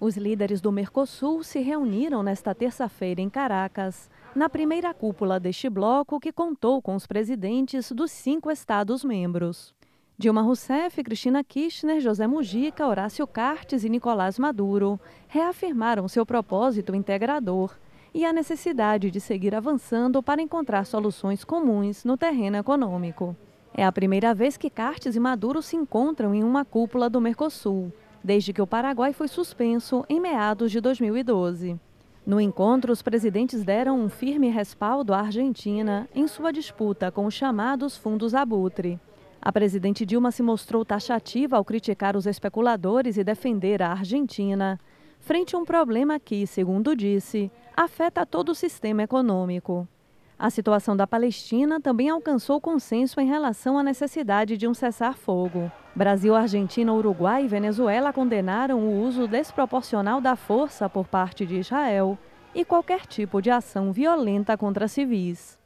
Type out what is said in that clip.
Os líderes do Mercosul se reuniram nesta terça-feira em Caracas, na primeira cúpula deste bloco que contou com os presidentes dos cinco Estados-membros. Dilma Rousseff, Cristina Kirchner, José Mujica, Horácio Cartes e Nicolás Maduro reafirmaram seu propósito integrador e a necessidade de seguir avançando para encontrar soluções comuns no terreno econômico. É a primeira vez que Cartes e Maduro se encontram em uma cúpula do Mercosul desde que o Paraguai foi suspenso em meados de 2012. No encontro, os presidentes deram um firme respaldo à Argentina em sua disputa com os chamados fundos abutre. A presidente Dilma se mostrou taxativa ao criticar os especuladores e defender a Argentina frente a um problema que, segundo disse, afeta todo o sistema econômico. A situação da Palestina também alcançou consenso em relação à necessidade de um cessar-fogo. Brasil, Argentina, Uruguai e Venezuela condenaram o uso desproporcional da força por parte de Israel e qualquer tipo de ação violenta contra civis.